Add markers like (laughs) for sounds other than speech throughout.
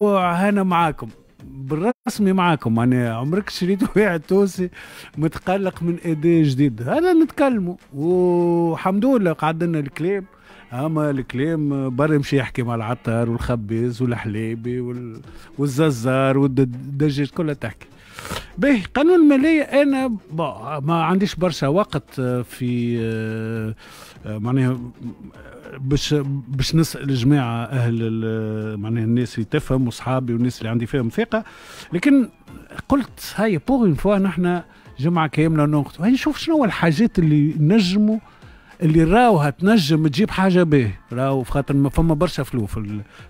وهنا معاكم بالرسمي معاكم انا يعني عمرك شريت (laughs) واحد تونسي متقلق من اداء جديد هذا نتكلموا والحمد لله قعد لنا الكلام اما الكلام برا يمشي يحكي مع العطار والخباز والحليبي والززار والدجاج كلها تحكي به قانون المالية أنا ما عنديش برشا وقت آه، في آه، آه، معناها باش باش نسال جماعه اهل معناها الناس اللي تفهم وصحابي والناس اللي عندي فيهم ثقه لكن قلت هاي بوغ فوا نحن جمعه كامله ناخذ نشوف شنو الحاجات اللي نجموا اللي راوها تنجم تجيب حاجه به راو خاطر ما فما برشا فلو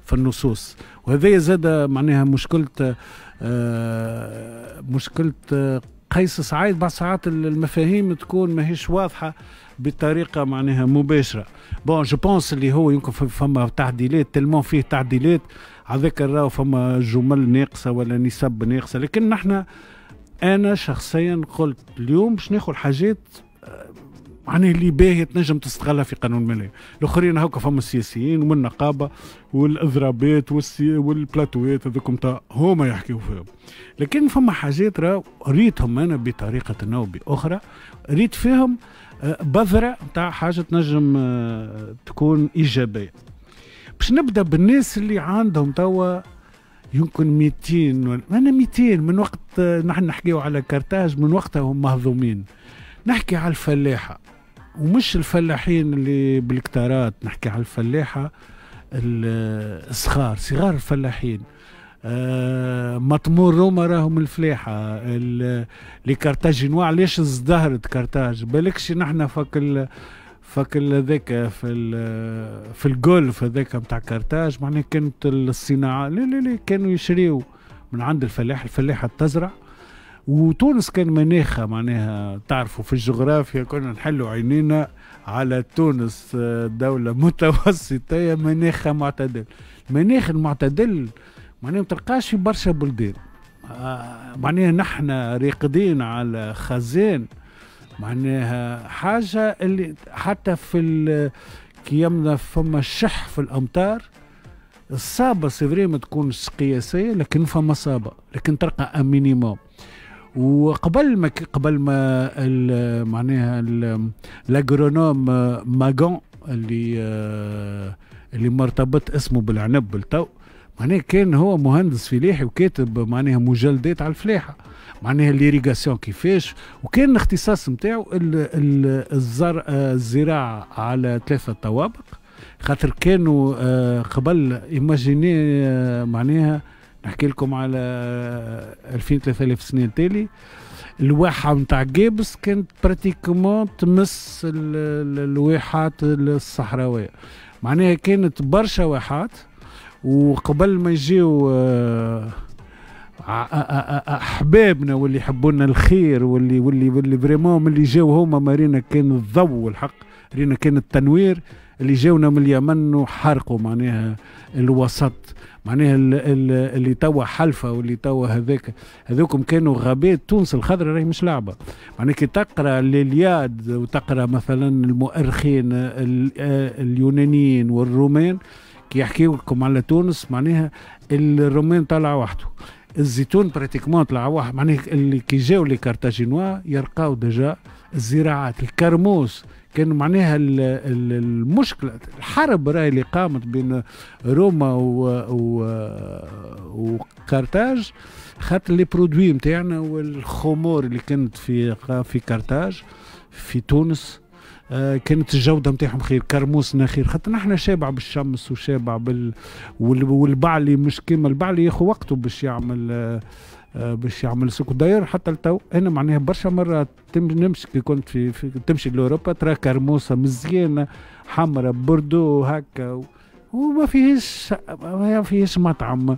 في النصوص وهذا زاد معناها مشكله آه، مشكله آه، قيس سعيد بعض ساعات المفاهيم تكون ماهيش واضحه بطريقه معناها مباشره بون جو بونس اللي هو يمكن فما تعديلات تلمون فيه تعديلات هذاك راهو فما جمل ناقصه ولا نسب ناقصه لكن نحن انا شخصيا قلت اليوم باش ناخذ حاجات معناها اللي باهي تنجم تستغلها في قانون مالي الاخرين هكا فهم السياسيين والنقابه والاضرابات والسي... والبلاتوات هذوكم هما يحكيوا فيهم لكن فما حاجات راه ريتهم انا بطريقه او باخرى ريت فيهم آه، بذره تاع حاجه تنجم آه، تكون ايجابيه باش نبدا بالناس اللي عندهم توا يمكن 200 ولا انا 200 من وقت آه، نحن نحكيو على كرتاج من وقتها هم مهضومين نحكي على الفلاحه ومش الفلاحين اللي بالكتارات نحكي على الفلاحه الصغار صغار الفلاحين آه مطمور روما راهم الفلاحه لي كارتاجينوا علاش ازدهرت كارتاج بالكش نحن فك فك هذاك في في الجولف هذاك نتاع كارتاج معناها كانت الصناعه لا لا لا كانوا يشريوا من عند الفلاح الفلاحه تزرع وتونس كان مناخها معناها تعرفوا في الجغرافيا كنا نحلوا عينينا على تونس آه، دولة (laughs) متوسطية مناخها معتدل المناخ المعتدل معناها ما تلقاش في برشا بلدان آه، معناها نحن راقدين على خزان معناها حاجة اللي حتى في كي يمنا فما الشح في الأمطار الصابة سيفري ما تكونش قياسية لكن فما صابة لكن ترقى أمينيموم وقبل ما قبل ما معناها لاغرونوم آه، ماغون اللي آه، اللي مرتبط اسمه بالعنب بالتو معناها كان هو مهندس فلاحي وكاتب معناها مجلدات على الفلاحه معناها ليريغاسيون كيفاش وكان الاختصاص نتاعو الزرع آه، الزراعه على ثلاثه طوابق خاطر كانوا قبل ايماجيني معناها نحكي لكم على 2000 3000 سنه تالي الواحة نتاع جابس كانت براتيكومون تمس الواحات الصحراوية معناها كانت برشا واحات وقبل ما يجيو آه، احبابنا واللي يحبونا الخير واللي واللي واللي فريمون اللي جاو هما مارينا كان الضوء والحق رينا كان التنوير اللي جاونا من اليمن وحرقوا معناها الوسط معناها اللي توا حلفة واللي توا هذاك هذوكم كانوا غابات تونس الخضراء راهي مش لعبة معناها كي تقرا للياد وتقرا مثلا المؤرخين آه، اليونانيين والرومان كي يحكيوا لكم على تونس معناها الرومان طلع وحده الزيتون براتيكمون طلع واحد معناها اللي كي جاو لي كارتاجينوا يلقاو ديجا الزراعات الكرموس كان معناها المشكلة الحرب راهي اللي قامت بين روما و, و... وكارتاج خاطر لي برودوي نتاعنا والخمور اللي كانت في في كارتاج في تونس آه، كانت الجوده نتاعهم خير كرموسنا خير خاطر نحن شابع بالشمس وشابع بال والبعلي مش كيما البعلي ياخذ وقته باش يعمل آه، آه، باش يعمل سوق داير حتى لتو انا معناها برشا مره نمشي كي كنت في, في تمشي لاوروبا ترى كرموسه مزيانه حمراء بردو هكا وما فيهش ما فيهش مطعم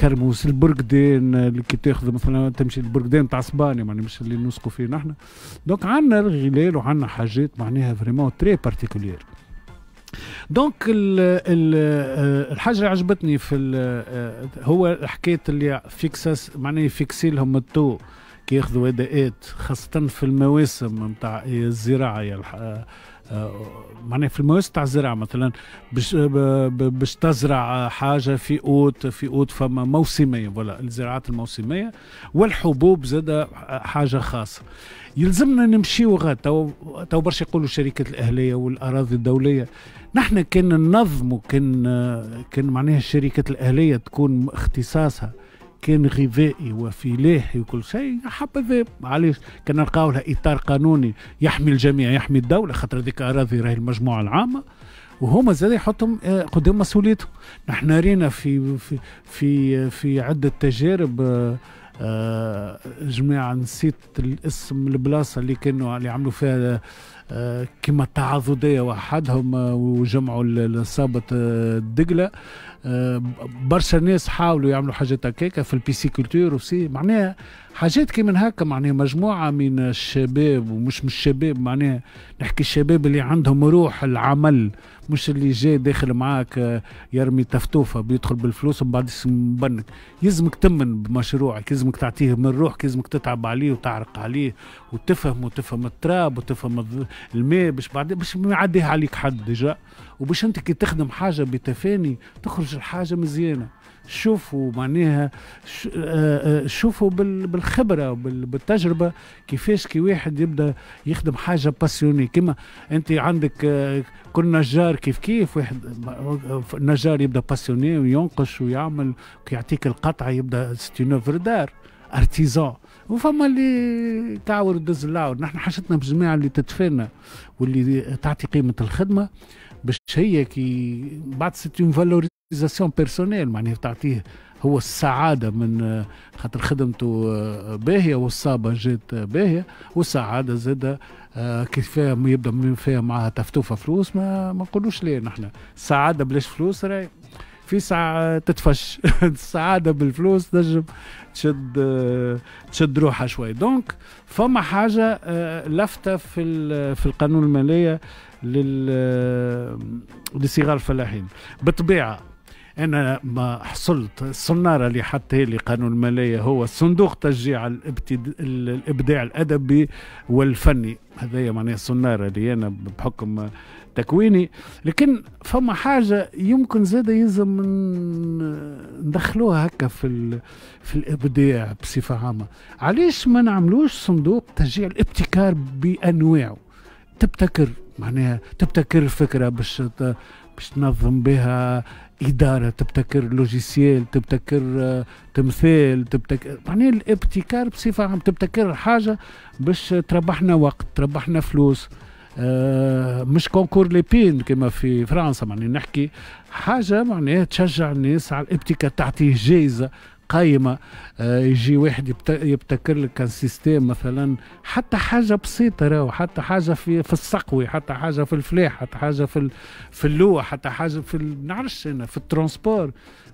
كرموس البرقدين اللي كي تاخذ مثلا تمشي البرقدين تاع اسبانيا معناها مش اللي نسقوا فيه نحن دونك عندنا الغلال وعندنا حاجات معناها فريمون تري بارتيكولير دونك آه، الحاجه اللي عجبتني في آه، هو حكايه اللي فيكسس معناها فيكسي لهم التو كي ياخذوا اداءات خاصه في المواسم نتاع الزراعه آه، معناها في المواسم تاع الزراعه مثلا باش باش تزرع حاجه في اوت في اوت فما موسميه ولا الزراعات الموسميه والحبوب زاد حاجه خاصه يلزمنا نمشيو غاد تو تو برشا يقولوا الشركات الاهليه والاراضي الدوليه نحن كان ننظم كان كان معناها الشركات الاهليه تكون اختصاصها كان غذائي وفلاحي وكل شيء حبذا علاش كان نلقاو لها اطار قانوني يحمي الجميع يحمي الدوله خاطر هذيك اراضي راهي المجموعه العامه وهما زاد يحطهم آه، قدام مسؤوليتهم نحن رينا في في في في عده تجارب آه، آه، جماعه نسيت الاسم البلاصه اللي كانوا اللي عملوا فيها آه، كما التعاضديه وحدهم وجمعوا الصابت آه، الدقله آه، برشا ناس حاولوا يعملوا حاجات هكاكا في كولتور وسي معناها حاجات كي من هكا معناها مجموعه من الشباب ومش مش شباب معناها نحكي الشباب اللي عندهم روح العمل مش اللي جاي داخل معاك آه، يرمي تفتوفه بيدخل بالفلوس ومن بعد يبنك يلزمك تمن بمشروعك يلزمك تعطيه من روحك يلزمك تتعب عليه وتعرق عليه وتفهم وتفهم التراب وتفهم الماء باش بعد باش ما يعديها عليك حد ديجا وباش انت كي تخدم حاجه بتفاني تخرج مش الحاجة مزيانه شوفوا معناها آه، آه، شوفوا بالخبره بالتجربه كيفاش كي واحد يبدا يخدم حاجه باسيوني كما انت عندك آه، كل نجار كيف كيف واحد نجار يبدا باسيوني وينقش ويعمل ويعطيك القطعه يبدا ستينو دار ارتيزان وفما اللي تعور دز العور نحن حاجتنا بجماعه اللي تتفنى واللي تعطي قيمه الخدمه باش هي كي بعد سيت اون فالوريزاسيون بيرسونيل معناها تعطيه هو السعاده من خاطر خدمته باهيه والصابه جات باهيه والسعاده زاده كيف يبدا من فيها معها تفتوفه فلوس ما ما نقولوش ليه نحن السعاده بلاش فلوس راي في ساعة تتفش السعادة (laughs) بالفلوس تنجم تشد تشد روحها شوي دونك فما حاجة آه، لافتة في في القانون المالية لل لصغار الفلاحين بالطبيعه انا ما حصلت الصناره اللي حطها لي قانون الماليه هو صندوق تشجيع الابتد... الابداع الادبي والفني هذايا معناها الصناره اللي انا بحكم تكويني لكن فما حاجه يمكن زاد يلزم ندخلوها هكا في ال... في الابداع بصفه عامه علاش ما نعملوش صندوق تشجيع الابتكار بانواعه تبتكر معناها تبتكر فكره باش باش تنظم بها إدارة تبتكر لوجيسيال تبتكر آه، تمثال تبتكر معناها الابتكار بصفة عام تبتكر حاجة باش تربحنا وقت تربحنا فلوس آه مش كونكور لي بين كما في فرنسا معناها نحكي حاجة معناها تشجع الناس على الابتكار تعطيه جائزة قايمه آه، يجي واحد يبتكر لك كان سيستيم مثلا حتى حاجه بسيطه راهو حتى حاجه في في السقوي حتى حاجه في الفلاح حتى حاجه في في اللوح حتى حاجه في نعرفش انا في الترونسبور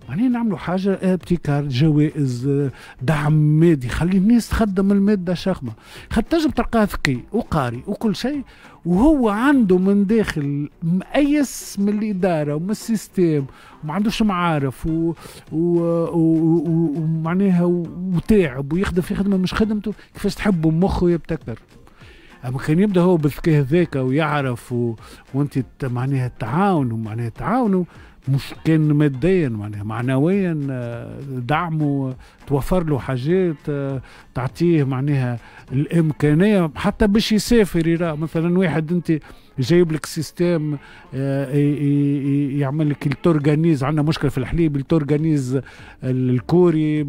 معناها نعملوا حاجه ابتكار آه، جوائز آه، دعم مادي خلي الناس تخدم الماده شخمه خاطر تنجم تلقاه ذكي وقاري وكل شيء وهو عنده من داخل مأيس من الإدارة ومن السيستم وما عندوش معارف و... و... و... ومعناها وتاعب ويخدم في خدمة مش خدمته كيفاش تحبه مخه يبتكر اما كان يبدا هو بالذكاء هذاك ويعرف و... وانت معناها تعاونوا معناها تعاونوا مش كان ماديا معناها معنويا آه، دعمه توفر له حاجات آه، تعطيه معناها الامكانيه حتى باش يسافر يرى مثلا واحد انت جايب لك سيستم آه، يعمل لك التورغانيز عندنا مشكله في الحليب التورغانيز الكوري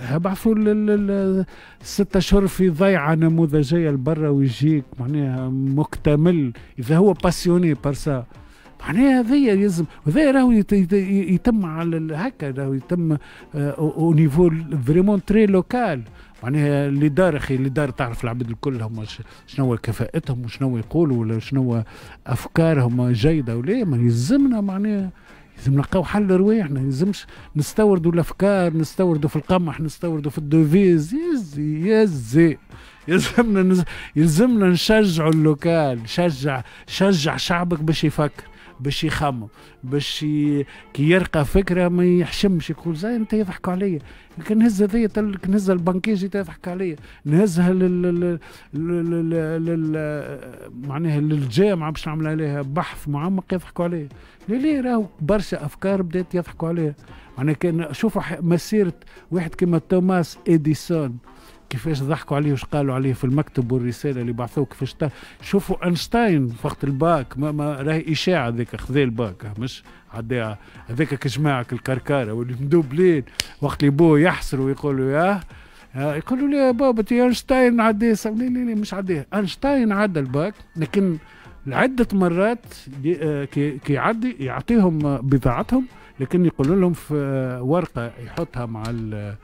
هبعثوا الست ستة اشهر في ضيعه نموذجيه لبرا ويجيك معناها مكتمل اذا هو باسيوني بارسا معناها يعني هذايا يلزم هذايا راهو يتم على هكا راهو يتم آه، او نيفو فريمون تري لوكال معناها يعني اللي دار اخي اللي دار تعرف العباد الكل هما شنو كفاءتهم وشنو يقولوا ولا شنو افكارهم جيده ولا ما يلزمنا معناها لازم نلقاو حل رواحنا ما يلزمش نستوردوا الافكار نستوردوا في القمح نستوردوا في الدوفيز يزي يزي يلزمنا يلزمنا نشجعوا اللوكال شجع شجع شعبك باش يفكر باش يخمم باش كي يرقى فكره ما يحشمش يقول زين انت يضحكوا عليا كنهز هذيا كنهز البنكيجي تضحك عليا نهزها لل معناها للجامعه باش نعمل عليها بحث معمق يضحكوا عليا لا لا راهو برشا افكار بدات يضحكوا عليها معناها كان شوفوا مسيره واحد كيما توماس اديسون كيفاش ضحكوا عليه وش قالوا عليه في المكتب والرساله اللي بعثوه كيفاش شوفوا اينشتاين وقت الباك ما, ما راهي اشاعه ذيك خذا الباك مش عداها هذاك كجماعك الكركاره واللي مدوبلين وقت اللي بوه يحسر ويقولوا ياه يقولوا لي يا بابا تي اينشتاين عدا مش عدا اينشتاين عدى الباك لكن عدة مرات آه، كي يعدي يعطيهم بضاعتهم لكن يقول لهم في ورقه يحطها مع الـ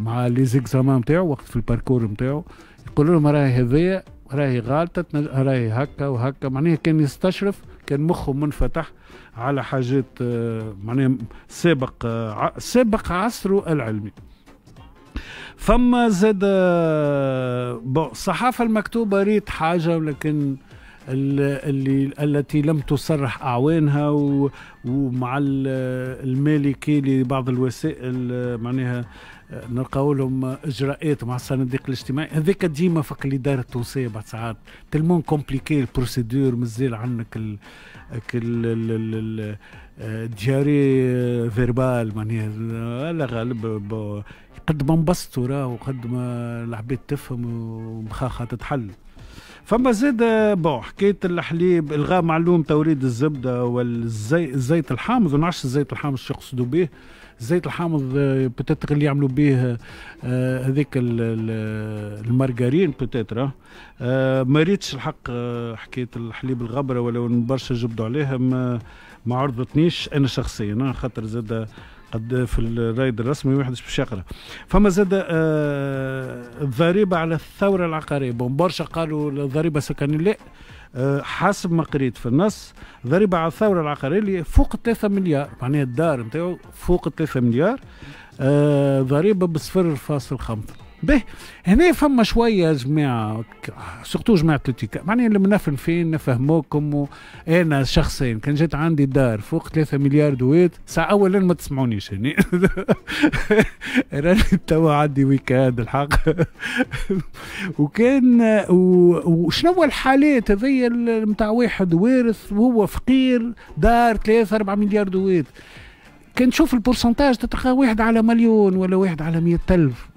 مع لي زيكزامان نتاعو وقت في الباركور نتاعو يقول لهم راهي هذايا راهي غالطة راهي هكا وهكا معناها كان يستشرف كان مخه منفتح على حاجات آه، معناها سابق آه، سابق عصره العلمي فما زاد آه، الصحافة المكتوبة ريت حاجة ولكن اللي التي لم تصرح أعوانها ومع المالكي لبعض الوسائل معناها آه، نلقاو لهم اجراءات مع الصناديق الاجتماعي هذاك ديما فوق الاداره التونسيه بعد ساعات تلمون كومبليكي البروسيدور مازال عندك ال... ال... آه، آه، فيربال معناها على غالب قد ما نبسطوا راهو قد ما العباد تفهم ومخاخه تتحل فما زاد بون حكايه الحليب الغاء معلوم توريد الزبده والزيت الحامض ما نعرفش الزيت الحامض شو يقصدوا به الزيت الحامض بتتر اللي يعملوا به آه، هذيك المارغرين بتتر آه. آه، ما ريتش الحق حكايه الحليب الغبره ولو برشا جبدوا عليها ما ما عرضتنيش انا شخصيا خاطر زاد قد في الرايد الرسمي ما باش يقرا فما زاد آه، الضريبة على الثورة العقارية بون برشا قالوا الضريبة السكنية لا آه، حسب ما قريت في النص ضريبة على الثورة العقارية اللي فوق 3 مليار معناها الدار نتاعو فوق 3 مليار آه، ضريبة بصفر فاصل خمسة به هنا فما شويه جماعه سورتو جماعه لوتيكا معناها نفهم فين نفهموكم انا شخصيا كان جات عندي دار فوق 3 مليار دويت ساعة اولا ما تسمعونيش هني (laughs) راني توا عندي ويكاد الحق (laughs) وكان وشنو الحالات هذيا نتاع واحد وارث وهو فقير دار 3 4 مليار دويت كان تشوف البورسنتاج تتلقى واحد على مليون ولا واحد على مية ألف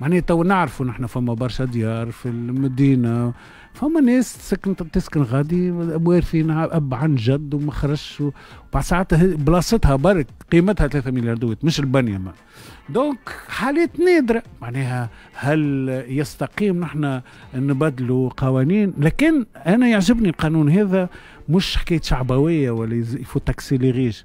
معناها تو نعرفوا نحن فما برشا ديار في المدينه فما ناس تسكن تسكن غادي وارثين اب عن جد وما خرجش وبعد ساعات بلاصتها برك قيمتها 3 مليار دوت مش البنيه ما دونك حالات نادره معناها هل يستقيم نحن نبدلوا قوانين لكن انا يعجبني القانون هذا مش حكايه شعبويه ولا لي تاكسيليريش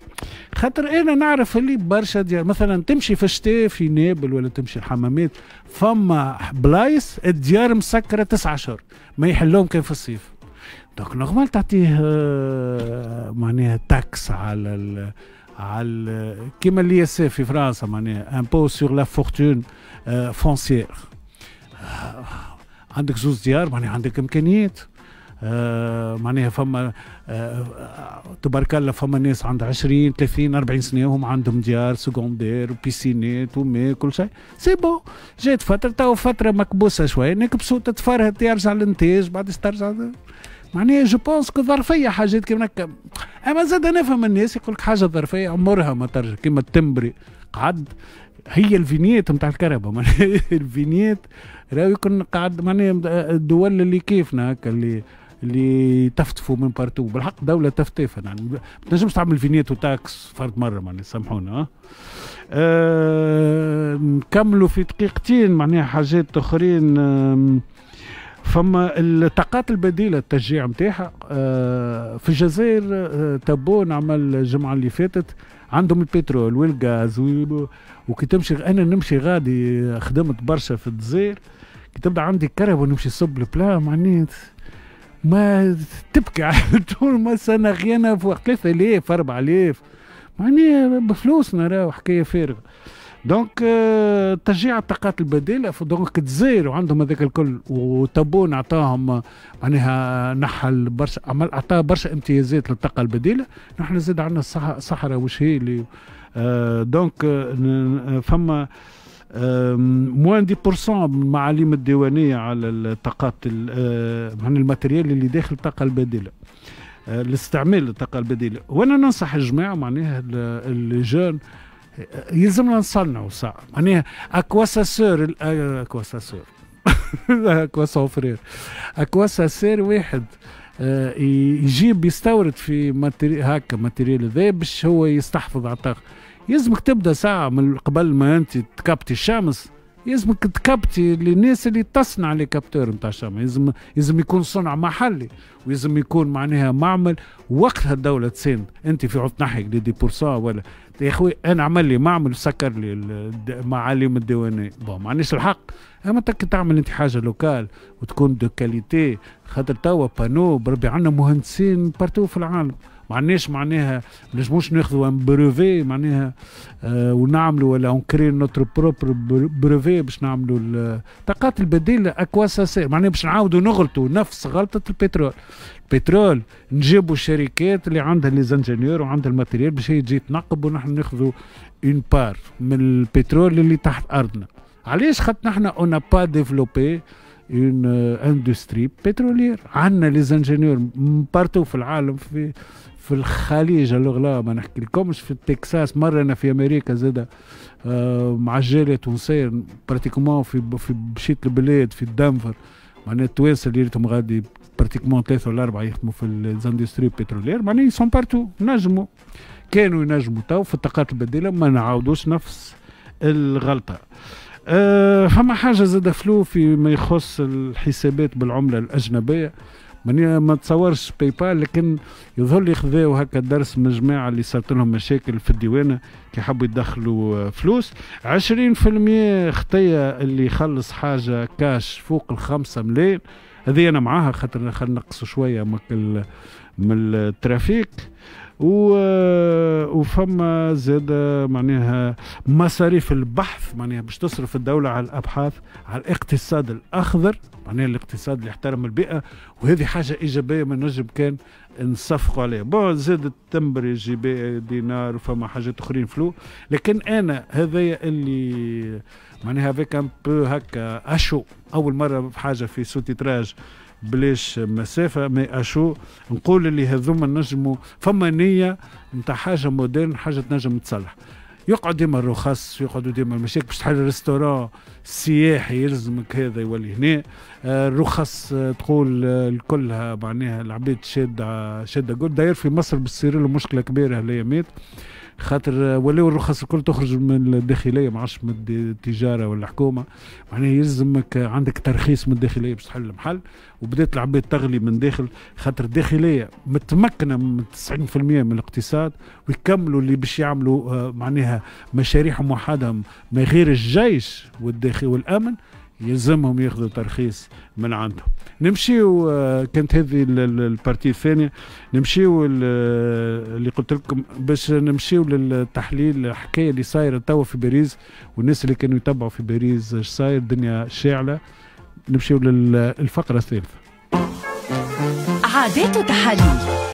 خاطر انا نعرف اللي برشا ديال مثلا تمشي في الشتاء في نابل ولا تمشي الحمامات فما بلايص الديار مسكره تسعة اشهر ما يحلوهم كان في الصيف دونك نورمال تعطيه آه، معناها تاكس على ال على كيما اللي يسير في فرنسا معناها امبو سور لا فورتون فونسيير عندك زوز ديار معناها عندك امكانيات آه، معناها فما آه، تبارك الله فما ناس عندها 20 30 40 سنه وهم عندهم ديار سكوندير وبيسينات وما كل شيء سي بون جات فتره تو فتره مكبوسه شويه نكبسوا تتفرهد يرجع الانتاج بعد ترجع معناها جو بونس كو ظرفيه حاجات كيما هكا اما زاد نفهم الناس يقول لك حاجه ظرفيه عمرها ما ترجع كيما التمبري قعد هي الفينيات نتاع الكهرباء (laughs) الفينيات راهو يكون قاعد معناها الدول اللي كيفنا هكا اللي اللي تفتفوا من بارتو بالحق دوله تفتيفه يعني ما تنجمش تعمل فينيت وتاكس فرد مره معناها سامحونا أه نكملوا في دقيقتين معناها حاجات اخرين فما الطاقات البديله التشجيع نتاعها أه في الجزائر أه، تبون عمل الجمعه اللي فاتت عندهم البترول والغاز وكي تمشي انا نمشي غادي خدمت برشا في الجزائر كي تبدا عندي كرب ونمشي نصب البلا معناتها ما تبكى طول ما سنة غيانا في 3000 4000 معناها بفلوسنا راهو حكاية فارغة دونك آه، تشجيع الطاقات البديله دونك تزاير وعندهم هذاك الكل وتبون عطاهم معناها نحل برشا عمل عطاه برشا امتيازات للطاقه البديله نحن زاد عندنا الصحراء وش هي اللي آه، دونك آه، فما موان دي بورسون معاليم الديوانيه على الطاقات عن أه، الماتريال اللي داخل الطاقه البديله أه، الاستعمال الطاقه البديله وانا ننصح الجماعه معناها جان يلزمنا نصنعوا ساعه معناها اكواساسور اكواساسور أه، (laughs) اكواسوفرير اكواساسير واحد يجيب يستورد في ماتري هكا ماتريال ذا باش هو يستحفظ على الطاقه يزمك تبدا ساعه من قبل ما انت تكبتي الشمس يزمك تكبتي للناس اللي تصنع لي كابتور نتاع الشمس يزم يزم يكون صنع محلي ويزم يكون معناها معمل وقتها الدوله تساند انت في عود نحيك لي دي بورسا ولا يا اخوي انا عمل لي معمل وسكر لي معاليم الديوانيه بون ما عنديش الحق اما تك تعمل انت حاجه لوكال وتكون دو كاليتي خاطر توا بانو بربي عندنا مهندسين بارتو في العالم معناش معناها ما نجموش ناخذوا ان بروفي معناها آه، ونعملوا ولا اون كري نوتر بروبر بروفي باش نعملوا الطاقات البديله اكوا سا معناها باش نعاودوا نغلطوا نفس غلطه البترول البترول نجيبوا الشركات اللي عندها لي زانجينيور وعندها الماتيريال باش هي تجي تنقب ونحن ناخذوا اون بار من البترول اللي تحت ارضنا علاش خاطر نحن اون با ديفلوبي اون اندستري بترولير عندنا لي زانجينيور بارتو في العالم في في الخليج الغلا ما نحكي لكمش في تكساس مره انا في امريكا زادة آه، مع الجاليه التونسيه براتيكومون في في مشيت البلاد في دنفر معناها التوانسه اللي ريتهم غادي براتيكومون ثلاثه ولا اربعه يخدموا في الزاندستري بترولير معناها يسون بارتو نجموا كانوا ينجموا تو في الطاقات البديله ما نعاودوش نفس الغلطه أه فما حاجه زادة فلو فيما يخص الحسابات بالعمله الاجنبيه ماني ما تصورش باي بال لكن يظهر لي خذاو هكا درس من جماعه اللي صارت لهم مشاكل في الديوانه كي حبوا يدخلوا آه، فلوس 20% خطيه اللي يخلص حاجه كاش فوق الخمسة ملايين هذه انا معاها خاطر نقصوا شويه من الترافيك و... آه، وفما زاد آه، معناها مصاريف البحث معناها باش تصرف الدولة على الأبحاث على الاقتصاد الأخضر معناها الاقتصاد اللي يحترم البيئة وهذه حاجة إيجابية من نجم كان نصفقوا عليها بون زاد التمبر يجي دينار وفما حاجات أخرين فلو لكن أنا هذايا اللي معناها فيك ان بو هكا أشو أول مرة في حاجة في سوتي تراج بلاش مسافة ما أشو نقول اللي هذوما نجموا فما نية نتاع حاجة مودرن حاجة تنجم تصلح يقعد ديما الرخص يقعدوا ديما المشاكل باش تحل ريستوران سياحي يلزمك هذا يولي هنا آه، الرخص آه، تقول آه، الكلها معناها العباد شاده شاده قول داير في مصر بتصير له مشكله كبيره هلايامات خاطر ولاو الرخص الكل تخرج من الداخليه ما عادش من التجاره ولا الحكومه معناها يلزمك عندك ترخيص من الداخليه باش تحل المحل وبدات العباد تغلي من داخل خاطر الداخليه متمكنه من 90% من الاقتصاد ويكملوا اللي باش يعملوا آه، معناها مشاريعهم وحدهم ما غير الجيش والداخل والامن يلزمهم ياخذوا ترخيص من عندهم نمشيو آه، كانت هذه البارتي الثانيه نمشيو اللي قلت لكم باش نمشيو للتحليل الحكايه اللي صايره توا في باريس والناس اللي كانوا يتبعوا في باريس ايش صاير الدنيا شاعله نمشيو للفقره الثالثه عادات وتحاليل